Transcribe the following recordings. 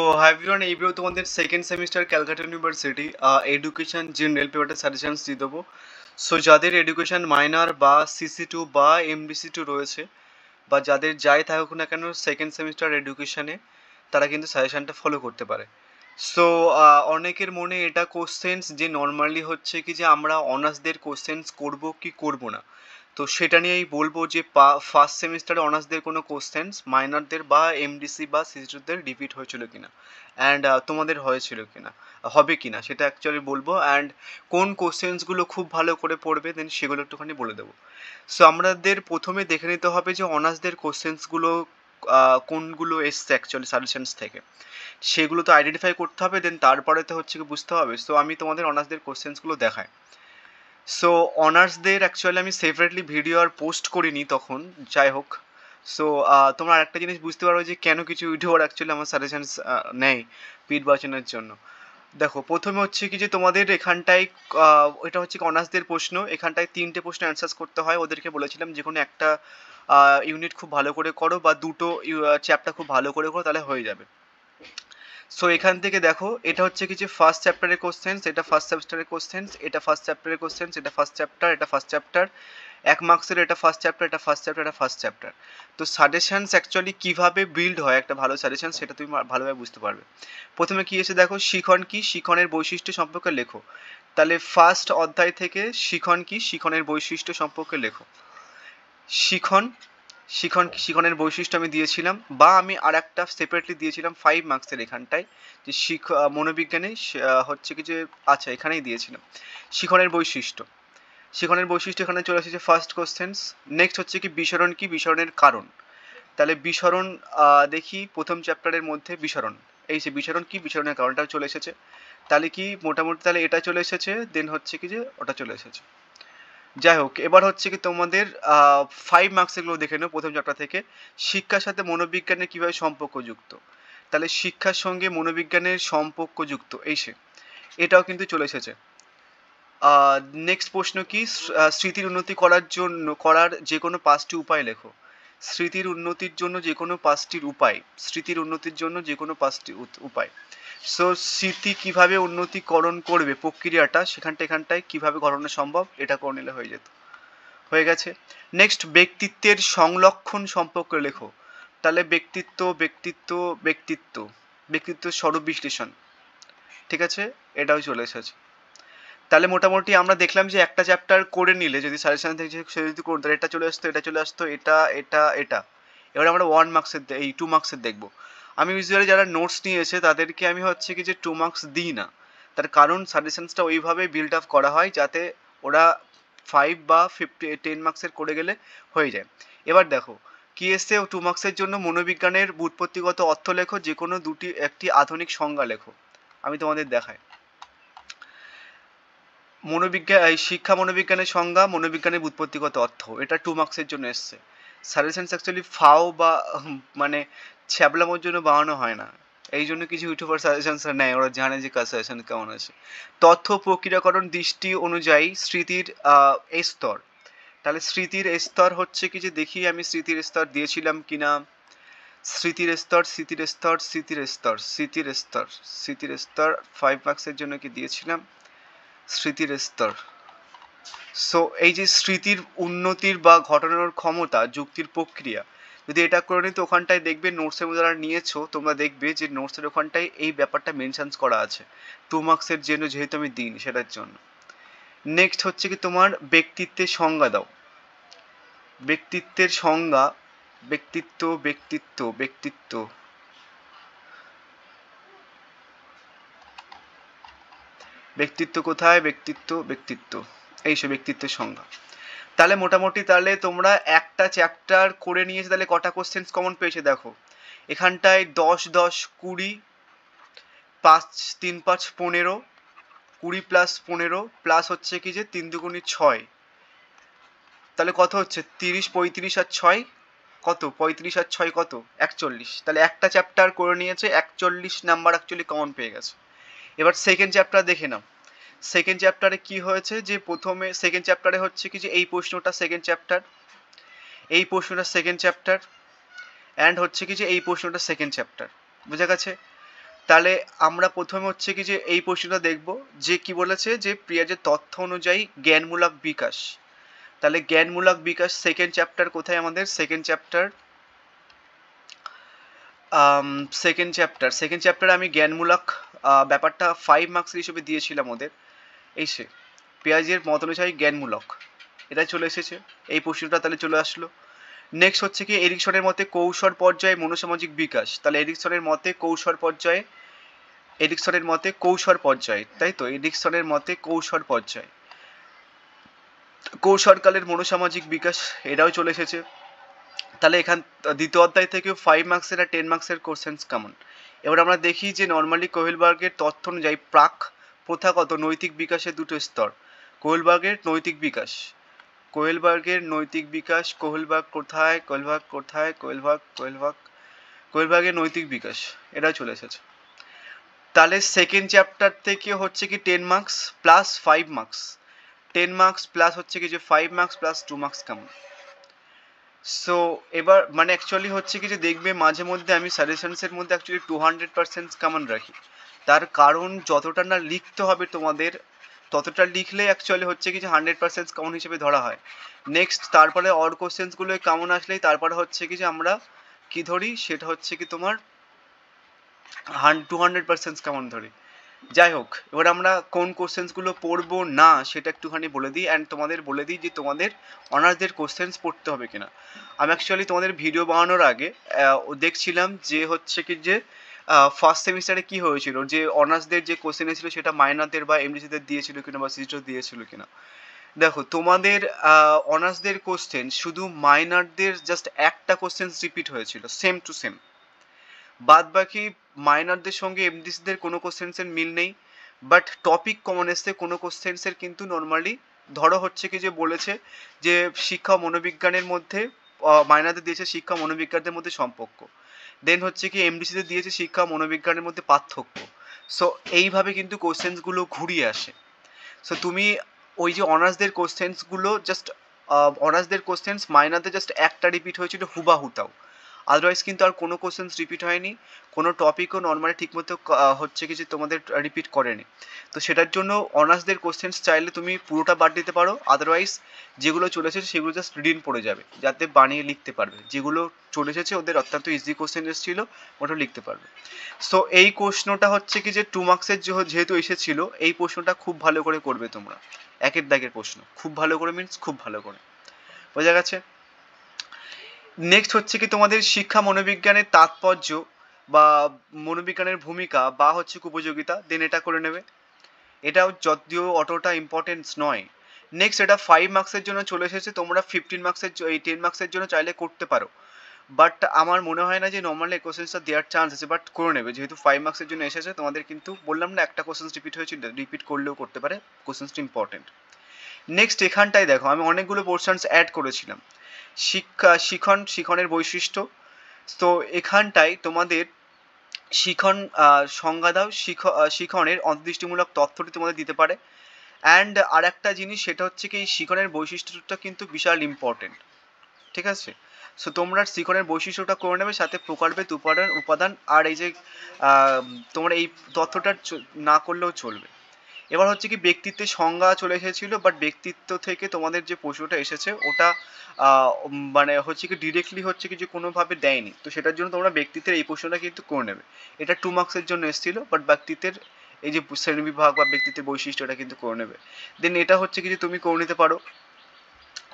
তো হাই এই ভিডিও তোমাদের second semester Calcutta university education general পেপারটা সাজেশনস দিয়ে দেবো সো যাদের এডুকেশন মাইনার বা সিসি টু বা এমবিসি টু রয়েছে বা যাদের যাই থাকুক না কেন সেকেন্ড সেমিস্টার এডুকেশনে তারা কিন্তু সাজেশনটা ফলো করতে পারে সো uh, অনেকের মনে এটা কোশ্চেন্স যে নর্মালি হচ্ছে কি যে আমরা অনার্সদের কোশ্চেন্স করবো কি করবো না তো সেটা নিয়েই বলবো যে ফার্স্ট সেমিস্টারে অনার্সদের কোনো কোশ্চেন্স মাইনারদের বা এমডিসি বা সিস্টারদের রিপিট হয়েছিল কিনা অ্যান্ড তোমাদের হয়েছিল কিনা হবে কিনা সেটা অ্যাকচুয়ালি বলবো অ্যান্ড কোন কোশ্চেন্সগুলো খুব ভালো করে পড়বে দেন সেগুলো একটুখানি বলে দেবো সো আমাদের প্রথমে দেখে নিতে হবে যে অনার্সদের কোশ্চেন্সগুলো কোনগুলো এসছে অ্যাকচুয়ালি সাজেশনস থেকে সেগুলো তো আইডেন্টিফাই করতে হবে দেন তারপরে তো হচ্ছে কি বুঝতে হবে সো আমি তোমাদের অনার্সদের কোশ্চেন্সগুলো দেখাই সো অনার্সদের অ্যাকচুয়ালি আমি সেপারেটলি ভিডিও আর পোস্ট করিনি তখন যাই হোক সো তোমরা আরেকটা জিনিস বুঝতে পারো যে কেন কিছু আর অ্যাকচুয়ালি আমার সাজেশনস নেয় পিট বাচনের জন্য দেখো প্রথমে হচ্ছে কি যে তোমাদের এখানটায় এটা হচ্ছে কি অনার্সদের প্রশ্ন এখানটায় তিনটে প্রশ্ন অ্যানসার্স করতে হয় ওদেরকে বলেছিলাম যে কোনো একটা ইউনিট খুব ভালো করে করো বা দুটো চ্যাপ্টার খুব ভালো করে করো তাহলে হয়ে যাবে সো এখান থেকে দেখো এটা হচ্ছে কিছু ফার্স্ট চ্যাপ্টারের কোশ্চেন্স এটা ফার্স্ট চ্যাপ্টারের কোশ্চেন্স এটা ফার্স্ট চ্যাপ্টারের কোশ্চেন্স এটা ফার্স্ট চ্যাপ্টার এটা ফার্স্ট চ্যাপ্টার এক মার্কসের এটা ফার্স্ট চ্যাপ্টার এটা ফার্স্ট চ্যাপ্টার এটা ফার্স্ট চ্যাপ্টার তো সাজেশানস অ্যাকচুয়ালি কীভাবে বিল্ড হয় একটা ভালো সাজেশান সেটা তুমি ভালোভাবে বুঝতে পারবে প্রথমে কী এসে দেখো শিখন কি শিখনের বৈশিষ্ট্য সম্পর্কে লেখো তাহলে ফার্স্ট অধ্যায় থেকে শিখন কি শিখনের বৈশিষ্ট্য সম্পর্কে লেখো শিখন শিখন শিখনের বৈশিষ্ট্য আমি দিয়েছিলাম বা আমি আর একটা সেপারেটলি দিয়েছিলাম ফাইভ মার্কসের এখানটায় যে শিখ মনোবিজ্ঞানে হচ্ছে কি যে আচ্ছা এখানেই দিয়েছিলাম শিখনের বৈশিষ্ট্য শিখনের বৈশিষ্ট্য এখানে চলে এসেছে ফার্স্ট কোশ্চেন্স নেক্সট হচ্ছে কি বিসরণ কি বিসরণের কারণ তাহলে বিসরণ দেখি প্রথম চ্যাপ্টারের মধ্যে বিসরণ এই যে বিসরণ কি বিসরণের কারণটা চলে এসেছে তাহলে কি মোটামুটি তাহলে এটা চলে এসেছে দেন হচ্ছে কি যে ওটা চলে এসেছে যাই হোক এবার হচ্ছে কি তোমাদের ফাইভ মার্কসেরগুলো দেখে নেবো প্রথম চ্যাপ্টার থেকে শিক্ষার সাথে মনোবিজ্ঞানের কীভাবে সম্পর্কযুক্ত তাহলে শিক্ষার সঙ্গে মনোবিজ্ঞানের সম্পর্কযুক্ত এই সে এটাও কিন্তু চলে এসেছে নেক্সট প্রশ্ন কি স্মৃতির উন্নতি করার জন্য করার যে কোনো পাঁচটি উপায় লেখো স্মৃতির উন্নতির জন্য যে কোনো পাঁচটির উপায় স্মৃতির উন্নতির জন্য যে কোনো পাঁচটি উপায় সো স্মৃতি কিভাবে উন্নতিকরণ করবে প্রক্রিয়াটা সেখানটা এখানটায় কিভাবে ঘটানো সম্ভব এটা করে নিলে হয়ে যেত হয়ে গেছে নেক্সট ব্যক্তিত্বের সংলক্ষণ সম্পর্কে লেখো তাহলে ব্যক্তিত্ব ব্যক্তিত্ব ব্যক্তিত্ব ব্যক্তিত্ব স্বরূপ বিশ্লেষণ ঠিক আছে এটাও চলে এসেছে তাহলে মোটামুটি আমরা দেখলাম যে একটা চ্যাপ্টার করে নিলে যদি সাজেশন থেকে সে যদি করুন তাহলে এটা চলে আসতো এটা চলে আসতো এটা এটা এটা এবার আমরা ওয়ান মার্কসের এই টু মার্কসের দেখবো আমি ইউজুয়ালি যারা নোটস নিয়েছে তাদেরকে আমি হচ্ছে কি যে টু মার্কস দিই না তার কারণ সাজেশনসটা ওইভাবে বিল্ড আপ করা হয় যাতে ওরা ফাইভ বা ফিফটি টেন মার্কসের করে গেলে হয়ে যায় এবার দেখো কি ও টু মার্কসের জন্য মনোবিজ্ঞানের বুৎপত্তিগত অর্থ লেখো যে কোনো দুটি একটি আধুনিক সংজ্ঞা লেখো আমি তোমাদের দেখাই মনোবিজ্ঞান শিক্ষা মনোবিজ্ঞানের সংজ্ঞা মনোবিজ্ঞানের বুৎপত্তিগত অর্থ এটা টু মার্কসের জন্য এসছে সাজেশনস অ্যাকচুয়ালি ফাও বা মানে ছ্যাবলামোর জন্য বানানো হয় না এই জন্য কিছু ইউটিউবার সাজেশনস নেয় ওরা জানে যে কার সাজেশন কেমন আছে তথ্য প্রক্রিয়াকরণ দৃষ্টি অনুযায়ী স্মৃতির স্তর তাহলে স্মৃতির স্তর হচ্ছে কি যে দেখি আমি স্মৃতির স্তর দিয়েছিলাম কি না স্মৃতির স্তর স্মৃতির স্তর স্মৃতির স্তর স্মৃতির স্তর স্মৃতির স্তর ফাইভ মার্কসের জন্য কি দিয়েছিলাম স্মৃতির স্তর সো এই যে স্মৃতির উন্নতির বা ঘটানোর ক্ষমতা যুক্তির প্রক্রিয়া যদি এটা করে নিই তো ওখানটায় দেখবে নোটসের মধ্যে যারা নিয়েছো তোমরা দেখবে যে নোটসের ওখানটায় এই ব্যাপারটা মেনশানস করা আছে টু মার্কসের জন্য যেহেতু আমি দিন সেটার জন্য নেক্সট হচ্ছে কি তোমার ব্যক্তিত্বের সংজ্ঞা দাও ব্যক্তিত্বের সংজ্ঞা ব্যক্তিত্ব ব্যক্তিত্ব ব্যক্তিত্ব ব্যক্তিত্ব কোথায় ব্যক্তিত্ব ব্যক্তিত্ব এই সে ব্যক্তিত্বের সংজ্ঞা তাহলে মোটামুটি তাহলে তোমরা একটা চ্যাপ্টার করে নিয়েছে তাহলে কটা কোশ্চেন্স কমন পেয়েছে দেখো এখানটায় দশ দশ কুড়ি পাঁচ তিন পাঁচ পনেরো কুড়ি প্লাস পনেরো প্লাস হচ্ছে কি যে তিন দুগুণি ছয় তাহলে কত হচ্ছে তিরিশ পঁয়ত্রিশ আর ছয় কত পঁয়ত্রিশ আর ছয় কত একচল্লিশ তাহলে একটা চ্যাপ্টার করে নিয়েছে একচল্লিশ নাম্বার অ্যাকচুয়ালি কমন পেয়ে গেছে এবার সেকেন্ড চ্যাপ্টার দেখে নাও সেকেন্ড চ্যাপ্টারে কি হয়েছে যে প্রথমে সেকেন্ড চ্যাপ্টারে হচ্ছে কি যে এই প্রশ্নটা সেকেন্ড চ্যাপ্টার এই প্রশ্নটা সেকেন্ড চ্যাপ্টার অ্যান্ড হচ্ছে কি যে এই প্রশ্নটা সেকেন্ড চ্যাপ্টার বুঝা গেছে তাহলে আমরা প্রথমে হচ্ছে কি যে এই প্রশ্নটা দেখব যে কি বলেছে যে প্রিয়াজের তথ্য অনুযায়ী জ্ঞানমূলক বিকাশ তাহলে জ্ঞানমূলক বিকাশ সেকেন্ড চ্যাপ্টার কোথায় আমাদের second chapter second chapter second চ্যাপ্টারে আমি জ্ঞানমূলক ব্যাপারটা ফাইভ মার্কস হিসেবে দিয়েছিলাম ওদের এই সে পেঁয়াজের মত অনুযায়ী জ্ঞানমূলক এটা চলে এসেছে এই প্রশ্নটা তাহলে চলে আসলো নেক্সট হচ্ছে কি এরিকসনের মতে কৌশল পর্যায়ে মনোসামাজিক বিকাশ তাহলে এরিকসনের মতে কৌশল পর্যায়ে এডিকসনের মতে কৌশল পর্যায়ে তাই তো এডিকসনের মতে কৌশল পর্যায়ে কৌশলকালের মনোসামাজিক বিকাশ এটাও চলে এসেছে তাহলে এখান দ্বিতীয় অধ্যায় থেকে ফাইভ মার্কসের আর টেন মার্কসের কোশ্চেন্স কেমন এবার আমরা দেখি যে নর্মালি কোহেলবার্গের তথ্য অনুযায়ী প্রাক প্রথাগত নৈতিক বিকাশের দুটো স্তর কোহেলবাগের নৈতিক বিকাশ কোহেলবার্গের নৈতিক বিকাশ কোহেলবার্গ কোথায় কোহেলবার্গ কোথায় কোহেলবার্গ কোহেলবার্গ কোহেলবাগের নৈতিক বিকাশ এটা চলে এসেছে তাহলে সেকেন্ড চ্যাপ্টার থেকে হচ্ছে কি ten marks plus five marks ten marks plus হচ্ছে কি যে five marks plus two marks কেমন সো এবার মানে অ্যাকচুয়ালি হচ্ছে কি যে দেখবে মাঝে মধ্যে আমি সাজেশনসের মধ্যে actually two hundred percent common রাখি তার কারণ যতটা না লিখতে হবে তোমাদের ততটা লিখলে অ্যাকচুয়ালি হচ্ছে কি যে হান্ড্রেড পার্সেন্ট কাউন হিসেবে ধরা হয় নেক্সট তারপরে অর কোশ্চেন্সগুলো কেমন আসলেই তারপরে হচ্ছে কি যে আমরা কি ধরি সেটা হচ্ছে কি তোমার হান টু হান্ড্রেড পার্সেন্ট কেমন ধরি যাই হোক এবার আমরা কোন কোশ্চেন্সগুলো পড়বো না সেটা একটুখানি বলে দিই অ্যান্ড তোমাদের বলে দিই যে তোমাদের অনার্সদের কোশ্চেন্স পড়তে হবে কিনা আমি অ্যাকচুয়ালি তোমাদের ভিডিও বানানোর আগে দেখছিলাম যে হচ্ছে কি যে ফার্স্ট সেমিস্টারে কি হয়েছিল যে অনার্সদের যে কোশ্চেন ছিল সেটা মাইনারদের বা এমডিসিদের দিয়েছিল কিনা বা সিজিও দিয়েছিল কিনা দেখো তোমাদের অনার্সদের কোশ্চেন শুধু মাইনারদের জাস্ট একটা কোশ্চেন রিপিট হয়েছিল সেম টু সেম বাদ বাকি মাইনারদের সঙ্গে এমডিসিদের কোনো কোশ্চেন্সের মিল নেই বাট টপিক কমন এসে কোনো কোশ্চেন্সের কিন্তু নর্মালি ধরো হচ্ছে কি যে বলেছে যে শিক্ষা মনোবিজ্ঞানের মধ্যে মাইনাদের দিয়েছে শিক্ষা মনোবিজ্ঞানের মধ্যে সম্পর্ক দেন হচ্ছে কি এমডিসিতে দিয়েছে শিক্ষা মনোবিজ্ঞানের মধ্যে পার্থক্য সো এইভাবে কিন্তু কোশ্চেন্সগুলো ঘুরিয়ে আসে সো তুমি ওই যে অনার্সদের কোশ্চেন্সগুলো জাস্ট অনার্সদের কোশ্চেন্স মাইনাতে জাস্ট একটা রিপিট হয়েছিল হুবাহুতাও আদারওয়াইজ কিন্তু আর কোনো কোশ্চেন্স রিপিট হয়নি কোনো টপিকও নর্মালি ঠিকমতো হচ্ছে কি যে তোমাদের রিপিট করেনি তো সেটার জন্য অনার্সদের কোশ্চেন্স চাইলে তুমি পুরোটা বাদ দিতে পারো আদারওয়াইজ যেগুলো চলে এসেছে সেগুলো জাস্ট রিডিন পড়ে যাবে যাতে বানিয়ে লিখতে পারবে যেগুলো চলে এসেছে ওদের অত্যন্ত ইজি কোশ্চেন এসেছিল ওটা লিখতে পারবে সো এই প্রশ্নটা হচ্ছে কি যে টু মার্কসের যেহেতু এসেছিল এই প্রশ্নটা খুব ভালো করে করবে তোমরা একের দাগের প্রশ্ন খুব ভালো করে মিনস খুব ভালো করে বোঝা গেছে নেক্সট হচ্ছে কি তোমাদের শিক্ষা মনোবিজ্ঞানের তাৎপর্য বা মনোবিজ্ঞানের ভূমিকা বা হচ্ছে উপযোগিতা দেন এটা করে নেবে এটাও যদিও অতটা ইম্পর্টেন্স নয় নেক্সট এটা ফাইভ মার্কসের জন্য চলে এসেছে তোমরা ফিফটিন মার্কসের এই টেন মার্কসের জন্য চাইলে করতে পারো বাট আমার মনে হয় না যে নর্মালি কোশ্চেন্সটা দেওয়ার চান্স আছে বাট করে নেবে যেহেতু ফাইভ মার্কসের জন্য এসেছে তোমাদের কিন্তু বললাম না একটা কোশ্চেন্স রিপিট হয়েছে রিপিট করলেও করতে পারে কোশ্চেন্সটা ইম্পর্টেন্ট নেক্সট এখানটাই দেখো আমি অনেকগুলো পোর্শনস অ্যাড করেছিলাম শিক্ষা শিখন শিখনের বৈশিষ্ট্য তো এখানটায় তোমাদের শিখন সংজ্ঞা দাও শিখ শিখনের অন্তর্দৃষ্টিমূলক তথ্যটি তোমাদের দিতে পারে অ্যান্ড আর একটা জিনিস সেটা হচ্ছে কি এই শিখনের বৈশিষ্ট্যটা কিন্তু বিশাল ইম্পর্টেন্ট ঠিক আছে সো তোমরা শিখনের বৈশিষ্ট্যটা করে নেবে সাথে প্রকল্পের উপাদান উপাদান আর এই যে তোমার এই তথ্যটা না করলেও চলবে এবার হচ্ছে কি ব্যক্তিত্বের সংজ্ঞা চলে এসেছিলো বাট ব্যক্তিত্ব থেকে তোমাদের যে প্রশ্নটা এসেছে ওটা মানে হচ্ছে কি ডিরেক্টলি হচ্ছে কি যে কোনোভাবে দেয়নি তো সেটার জন্য তোমরা ব্যক্তিত্বের এই প্রশ্নটা কিন্তু করে নেবে এটা টু মার্কসের জন্য এসেছিলো বাট ব্যক্তিত্বের এই যে শ্রেণীবিভাগ বা ব্যক্তিত্বের বৈশিষ্ট্য এটা কিন্তু করে নেবে দেন এটা হচ্ছে কি যে তুমি করে নিতে পারো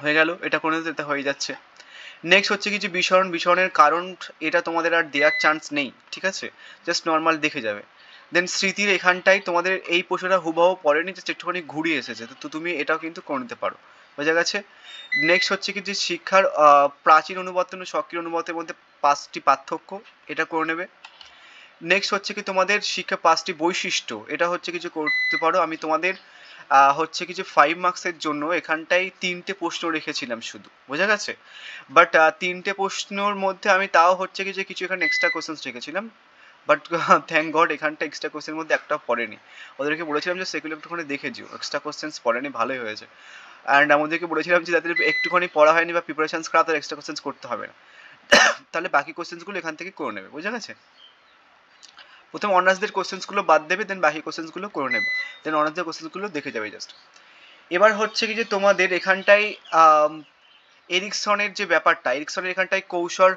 হয়ে গেল এটা করে নিতে হয়ে যাচ্ছে নেক্সট হচ্ছে কিছু বিষরণ বিসরণের কারণ এটা তোমাদের আর দেওয়ার চান্স নেই ঠিক আছে জাস্ট নর্মাল দেখে যাবে দেন স্মৃতির এখানটাই তোমাদের এই প্রশ্নটা হুবাহু পরেনি যে একটুখানি ঘুরিয়ে এসেছে তো তুমি এটাও কিন্তু করে নিতে পারো বোঝা গেছে নেক্সট হচ্ছে কি যে শিক্ষার প্রাচীন অনুবর্তন ও সক্রিয় অনুবাদের মধ্যে পাঁচটি পার্থক্য এটা করে নেবে নেক্সট হচ্ছে কি তোমাদের শিক্ষা পাঁচটি বৈশিষ্ট্য এটা হচ্ছে কিছু করতে পারো আমি তোমাদের হচ্ছে কি যে ফাইভ মার্কসের জন্য এখানটায় তিনটে প্রশ্ন রেখেছিলাম শুধু বোঝা গেছে বাট তিনটে প্রশ্নর মধ্যে আমি তাও হচ্ছে কি যে কিছু এখানে এক্সট্রা কোশ্চেন্স রেখেছিলাম বাট থ্যাংক গড এখানটা এক্সট্রা কোশ্চেনের মধ্যে একটা পড়েনি ওদেরকে বলেছিলাম যে সেগুলো একটুখানি দেখে যেও এক্সট্রা কোশ্চেন্স পড়েনি ভালোই হয়েছে অ্যান্ড আমাদেরকে বলেছিলাম যে তাদের একটুখানি পড়া হয়নি বা প্রিপারেশানস করা তাদের এক্সট্রা কোশ্চেন্স করতে হবে না তাহলে বাকি কোশ্চেন্সগুলো এখান থেকে করে নেবে বোঝা গেছে প্রথম অনার্সদের কোশ্চেন্সগুলো বাদ দেবে দেন বাকি কোশ্চেন্সগুলো করে নেবে দেন অনার্সদের কোশ্চেন্সগুলো দেখে যাবে জাস্ট এবার হচ্ছে কি যে তোমাদের এখানটায় এরিকসনের যে ব্যাপারটা এরিকসনের এখানটায় কৌশল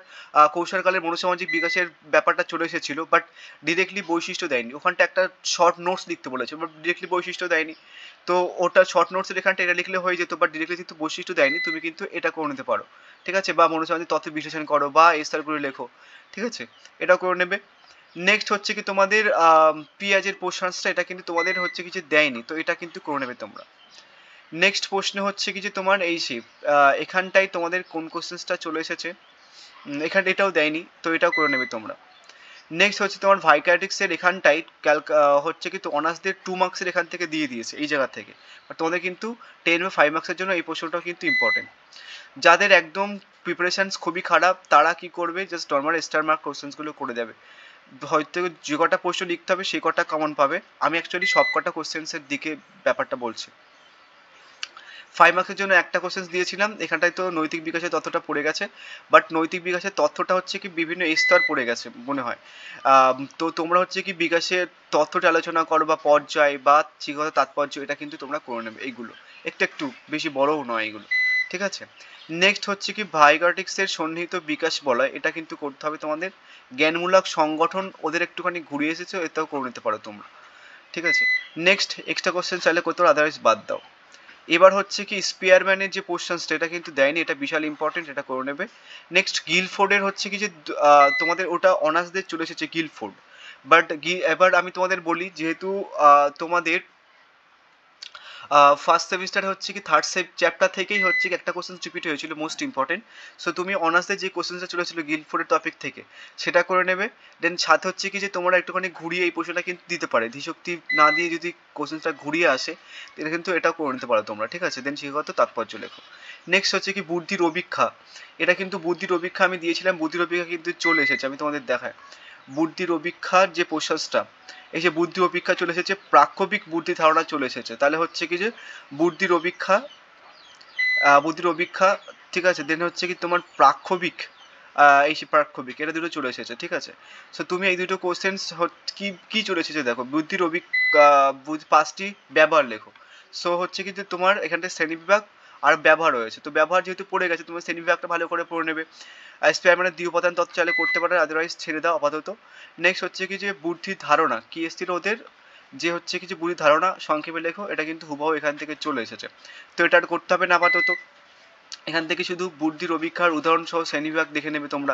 কৌশলকালের মনোসামাজিক বিকাশের ব্যাপারটা চলে এসেছিল বাট ডিরেক্টলি বৈশিষ্ট্য দেয়নি ওখানটা একটা শর্ট নোটস লিখতে বলেছে বাট ডিরেক্টলি বৈশিষ্ট্য দেয়নি তো ওটা শর্ট নোটসের এখানটা এটা লিখলে হয়ে যেত বাট ডিরেক্টলি কিন্তু বৈশিষ্ট্য দেয়নি তুমি কিন্তু এটা করে নিতে পারো ঠিক আছে বা মনোসামাজিক তথ্য বিশ্লেষণ করো বা এই স্তরগুলো লেখো ঠিক আছে এটাও করে নেবে নেক্সট হচ্ছে কি তোমাদের পেঁয়াজের পোর্শনসটা এটা কিন্তু তোমাদের হচ্ছে কিছু দেয়নি তো এটা কিন্তু করে নেবে তোমরা নেক্সট প্রশ্ন হচ্ছে কি যে তোমার এই সে এখানটাই তোমাদের কোন কোশ্চেন্সটা চলে এসেছে এখানে এটাও দেয়নি তো এটাও করে নেবে তোমরা নেক্সট হচ্ছে তোমার ভাইকাটিক্সের এখানটাই হচ্ছে কিন্তু অনার্সদের টু মার্কসের এখান থেকে দিয়ে দিয়েছে এই জায়গা থেকে আর তোমাদের কিন্তু টেন বা ফাইভ মার্কসের জন্য এই প্রশ্নটাও কিন্তু ইম্পর্টেন্ট যাদের একদম প্রিপারেশানস খুবই খারাপ তারা কি করবে জাস্ট নর্মাল স্টার মার্ক কোশ্চেন্সগুলো করে দেবে হয়তো যে কটা প্রশ্ন লিখতে হবে সে কটা কমন পাবে আমি অ্যাকচুয়ালি সব কটা কোশ্চেন্সের দিকে ব্যাপারটা বলছি ফাইভ মার্কের জন্য একটা কোশ্চেন্স দিয়েছিলাম এখানটায় তো নৈতিক বিকাশের তথ্যটা পড়ে গেছে বাট নৈতিক বিকাশের তথ্যটা হচ্ছে কি বিভিন্ন স্তর পড়ে গেছে মনে হয় তো তোমরা হচ্ছে কি বিকাশের তথ্যটা আলোচনা করো বা পর্যায় বা ঠিকতা তাৎপর্য এটা কিন্তু তোমরা করে নেবে এইগুলো একটু একটু বেশি বড়ও নয় এগুলো ঠিক আছে নেক্সট হচ্ছে কি ভাইগাটিক্সের সন্নিহিত বিকাশ বলয় এটা কিন্তু করতে হবে তোমাদের জ্ঞানমূলক সংগঠন ওদের একটুখানি ঘুরিয়ে এসেছে এটাও করে নিতে পারো তোমরা ঠিক আছে নেক্সট এক্সট্রা কোশ্চেন চাইলে করতে পারো আদারওয়াইজ বাদ দাও এবার হচ্ছে কি স্পিয়ারম্যানের যে কোশ্চেনসটা এটা কিন্তু দেয়নি এটা বিশাল ইম্পর্টেন্ট এটা করে নেবে নেক্সট গিলফোর্ডের হচ্ছে কি যে তোমাদের ওটা অনার্সদের চলে এসেছে গিলফোর্ড বাট এবার আমি তোমাদের বলি যেহেতু তোমাদের ফার্স্ট সেমিস্টার হচ্ছে কি থার্ড সেম চ্যাপ্টার থেকেই হচ্ছে কি একটা কোশ্চেন রিপিট হয়েছিল মোস্ট ইম্পর্টেন্ট সো তুমি অনার্সে যে কোশ্চেনটা চলেছিল গিলফোর্ডের টপিক থেকে সেটা করে নেবে দেন সাথে হচ্ছে কি যে তোমরা একটুখানি ঘুরিয়ে এই প্রশ্নটা কিন্তু দিতে পারে ধীশক্তি না দিয়ে যদি কোশ্চেনটা ঘুরিয়ে আসে তাহলে কিন্তু এটা করে নিতে পারো তোমরা ঠিক আছে দেন শিক্ষাগত তাৎপর্য লেখো নেক্সট হচ্ছে কি বুদ্ধির অভিক্ষা এটা কিন্তু বুদ্ধির অভিক্ষা আমি দিয়েছিলাম বুদ্ধির অভিক্ষা কিন্তু চলে এসেছে আমি তোমাদের দেখায় বুদ্ধির অভিক্ষার যে প্রশ্নটা এই যে বুদ্ধি অপেক্ষা চলে এসেছে প্রাক্ষবিক বুদ্ধি ধারণা চলে এসেছে তাহলে হচ্ছে কি যে বুদ্ধির অভিক্ষা বুদ্ধির অপেক্ষা ঠিক আছে দেন হচ্ছে কি তোমার প্রাক্ষবিক এই সে প্রাক্ষবিক এটা দুটো চলে এসেছে ঠিক আছে সো তুমি এই দুটো কোশ্চেন্স কি কি চলে এসেছে দেখো বুদ্ধির অভিক পাঁচটি ব্যবহার লেখো সো হচ্ছে কি যে তোমার শ্রেণী বিভাগ আর ব্যবহার হয়েছে তো ব্যবহার যেহেতু পড়ে গেছে তুমি শ্রেণীবিভাগটা ভালো করে পড়ে নেবে আর স্প্যামের মানে দ্বি উপাদান তত্ত্ব চাইলে করতে পারে আদারওয়াইজ ছেড়ে দাও আপাতত নেক্সট হচ্ছে কি যে বুদ্ধির ধারণা কি এসছিল ওদের যে হচ্ছে কিছু বুদ্ধি ধারণা সংক্ষেপে লেখো এটা কিন্তু হুবাহ এখান থেকে চলে এসেছে তো এটা আর করতে হবে না আপাতত এখান থেকে শুধু বুদ্ধির অভিক্ষার উদাহরণ সহ শ্রেণীবিভাগ দেখে নেবে তোমরা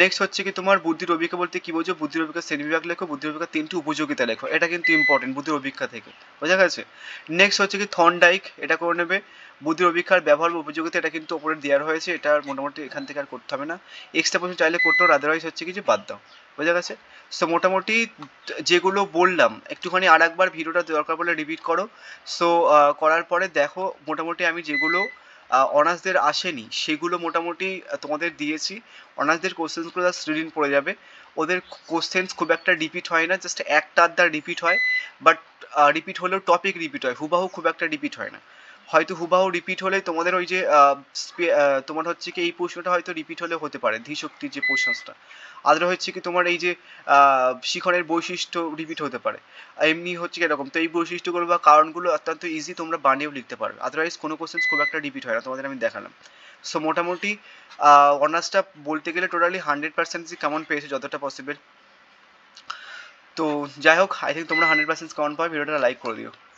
নেক্সট হচ্ছে কি তোমার বুদ্ধির অভিজ্ঞতা বলতে কি বোঝো বুদ্ধির শ্রেণী শ্রেণীবিভাগ লেখো বুদ্ধির অভিজ্ঞতা তিনটি উপযোগিতা লেখো এটা কিন্তু ইম্পর্টেন্ট বুদ্ধির অভিজ্ঞতা থেকে বোঝা গেছে নেক্সট হচ্ছে কি ডাইক এটা করে নেবে বুদ্ধির অভিজ্ঞার ব্যবহার উপযোগিতা এটা কিন্তু ওপরে দেওয়া হয়েছে এটা মোটামুটি এখান থেকে আর করতে হবে না এক্সট্রা প্রশ্ন চাইলে করতে হবে আদারওয়াইজ হচ্ছে কিছু বাদ দাও বোঝা গেছে সো মোটামুটি যেগুলো বললাম একটুখানি আর একবার ভিডিওটা দরকার পড়লে রিপিট করো সো করার পরে দেখো মোটামুটি আমি যেগুলো অনার্সদের আসেনি সেগুলো মোটামুটি তোমাদের দিয়েছি অনার্সদের কোশ্চেন্সগুলো জাস্ট রিডিন পড়ে যাবে ওদের কোশ্চেন্স খুব একটা রিপিট হয় না জাস্ট একটা আধটা রিপিট হয় বাট রিপিট হলেও টপিক রিপিট হয় হুবাহু খুব একটা রিপিট হয় না হয়তো হুবাহু রিপিট হলে তোমাদের ওই যে তোমার হচ্ছে কি এই প্রশ্নটা হয়তো রিপিট হলে হতে পারে ধীশক্তির যে প্রশ্নটা আদার হচ্ছে কি তোমার এই যে শিখরের বৈশিষ্ট্য রিপিট হতে পারে এমনি হচ্ছে কি এরকম তো এই বৈশিষ্ট্যগুলো বা কারণগুলো অত্যন্ত ইজি তোমরা বানিয়েও লিখতে পারো আদারওয়াইজ কোনো কোশ্চেন খুব একটা রিপিট হয় না তোমাদের আমি দেখালাম সো মোটামুটি অনার্সটা বলতে গেলে টোটালি হান্ড্রেড পার্সেন্টই কেমন পেয়েছে যতটা পসিবল তো যাই হোক আই থিঙ্ক তোমরা হান্ড্রেড পার্সেন্ট কেমন পাবে ভিডিওটা লাইক করে দিও